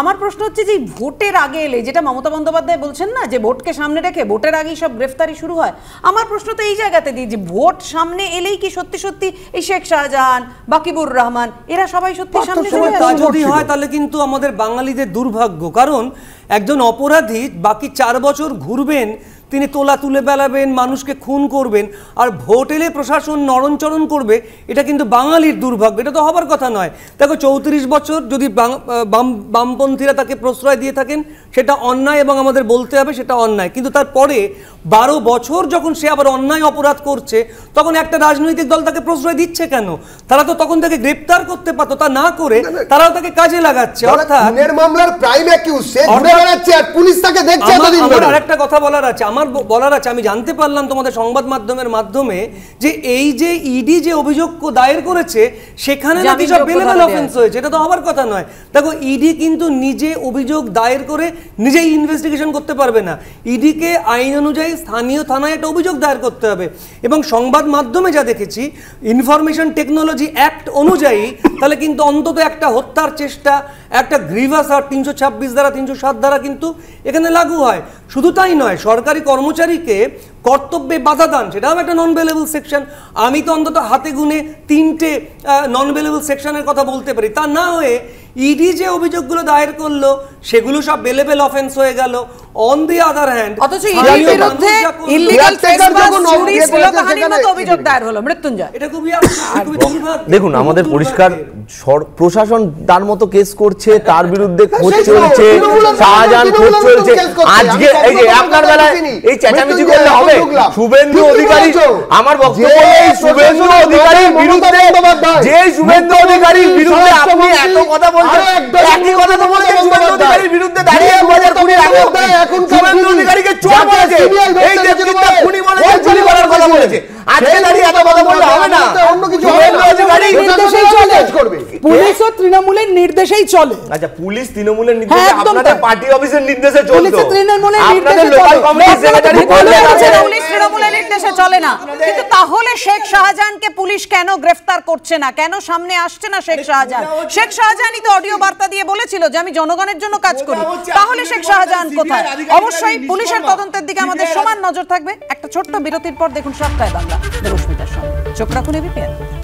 আমার প্রশ্ন হচ্ছে যে ভোটের আগে এলে যেটা মমতা বন্দ্যোপাধ্যায় বলছেন না যে ভোটকে সামনে রেখে ভোটের আগেই সব গ্রেফতারি শুরু হয় আমার প্রশ্ন তো এই জায়গাতে দিই যে ভোট সামনে এলেই কি সত্যি সত্যি এই শেখ শাহজাহান বাকিবুর রহমান এরা সবাই সত্যি সামনে যদি হয় তাহলে কিন্তু আমাদের বাঙালিদের দুর্ভাগ্য কারণ একজন অপরাধী বাকি চার বছর ঘুরবেন তিনি তোলা তুলে বেলাবেন মানুষকে খুন করবেন আর ভোট এলে প্রশাসন নরণচরণ করবে এটা কিন্তু বাঙালির দুর্ভাগ্য এটা তো হবার কথা নয় দেখো চৌত্রিশ বছর যদি বামপন্থীরা তাকে প্রশ্রয় দিয়ে থাকেন সেটা অন্যায় এবং আমাদের বলতে হবে সেটা অন্যায় কিন্তু তারপরে বারো বছর যখন সে আবার অন্যায় অপরাধ করছে তখন একটা রাজনৈতিক দল তাকে প্রশ্রয় দিচ্ছে কেন তারা তো তখন তাকে গ্রেপ্তার করতে পারত তা না করে তারাও তাকে কাজে লাগাচ্ছে অর্থাৎ আর একটা কথা বলার আছে আমার বলার আছে আমি জানতে পারলাম তোমাদের সংবাদ মাধ্যমের মাধ্যমে যে এই যে ইডি e যে অভিযোগ দায়ের করেছে সেখানে নাকি সব বেলেবেল অফেন্স হয়েছে এটা তো হবার কথা নয় দেখো ইডি e কিন্তু নিজে অভিযোগ দায়ের করে নিজেই ইনভেস্টিগেশন করতে পারবে না ইডিকে e আইন অনুযায়ী স্থানীয় থানায় একটা অভিযোগ দায়ের করতে হবে এবং সংবাদ মাধ্যমে যা দেখেছি ইনফরমেশন টেকনোলজি অ্যাক্ট অনুযায়ী তাহলে কিন্তু অন্তত একটা হত্যার চেষ্টা একটা গ্রিভাস আর তিনশো ছাব্বিশ দ্বারা তিনশো সাত দ্বারা কিন্তু এখানে লাগু হয় শুধু তাই নয় সরকারি কর্মচারীকে কর্তব্যে বাধা দান সেটাও একটা নন ভেলেবল সেকশন আমি তো অন্তত হাতে গুনে তিনটে নন ভেলেবল সেকশনের কথা বলতে পারি তা না হয়ে ইডি e যে অভিযোগগুলো দায়ের করলো সেগুলো সব বেলেবেল অফেন্স হয়ে গেল অন দি আদার হ্যান্ড অথচ ইডির e বিরুদ্ধে ইললিগাল ট্রেসার চুরি শ্লীলতাহানির মতো অভিযোগ দায়ের হলো মৃত্যুঞ্জয় এটা খুবই দেখুন আমাদের পরিষ্কার প্রশাসন তার মতো কেস করছে হ্যাঁ, তার হ্যাঁ। বিরুদ্ধে হ্যাঁ, খোঁজ চলছে শাহজাহান খোঁজ চলছে আজকে এই যে আপনার বেলায় এই চেঁচামেচি করলে হবে শুভেন্দু অধিকারী আমার বক্তব্য এই শুভেন্দু অধিকারীর বিরুদ্ধে যে শুভেন্দু অধিকারীর বিরুদ্ধে আপনি এত কথা বলছেন একই কথা তো বলছেন শুভেন্দু অধিকারীর বিরুদ্ধে দাঁড়িয়ে দু হাজার কুড়ি এখন শুভেন্দু অধিকারীকে চোর বলেছে এই দেশকে খুনি বলেছে চুরি করার কথা বলেছে আচ্ছা, হ্যাঁ, তাহলে শেখ শাহজাহানকে পুলিশ কেন গ্রেফতার করছে না কেন সামনে আসছে না শেখ শাহজাহান শেখ শাহজাহানই তো অডিও বার্তা দিয়ে বলেছিল যে আমি জনগণের জন্য কাজ করি তাহলে শেখ শাহজাহান কোথায় অবশ্যই পুলিশের তদন্তের দিকে আমাদের সমান নজর থাকবে একটা ছোট্ট বিরতির পর দেখুন সপ্তাহে বাংলা দেবস্মিতার সঙ্গে চোখ রাখুন এবিপিএন